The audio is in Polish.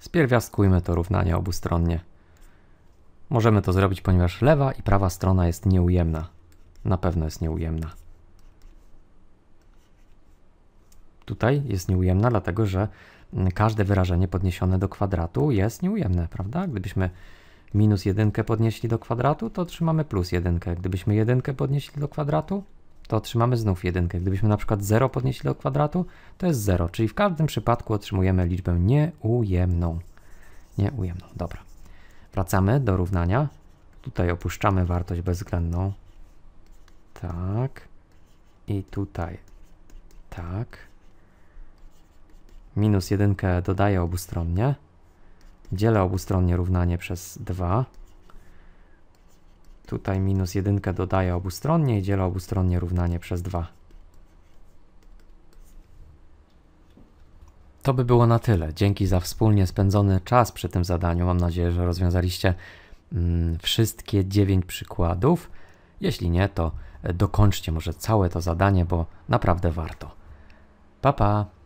Spierwiastkujmy to równanie obustronnie. Możemy to zrobić, ponieważ lewa i prawa strona jest nieujemna. Na pewno jest nieujemna. Tutaj jest nieujemna, dlatego że mm, każde wyrażenie podniesione do kwadratu jest nieujemne, prawda? Gdybyśmy minus jedynkę podnieśli do kwadratu, to otrzymamy plus jedynkę. Gdybyśmy jedynkę podnieśli do kwadratu, to otrzymamy znów jedynkę. Gdybyśmy na przykład 0 podnieśli do kwadratu, to jest 0, czyli w każdym przypadku otrzymujemy liczbę nieujemną. Nieujemną, dobra. Wracamy do równania. Tutaj opuszczamy wartość bezwzględną. Tak. I tutaj tak. Minus jedynkę dodaję obustronnie. Dzielę obustronnie równanie przez 2. Tutaj minus jedynkę dodaję obustronnie i dzielę obustronnie równanie przez 2. To by było na tyle. Dzięki za wspólnie spędzony czas przy tym zadaniu. Mam nadzieję, że rozwiązaliście mm, wszystkie 9 przykładów. Jeśli nie, to e, dokończcie może całe to zadanie, bo naprawdę warto. Pa pa!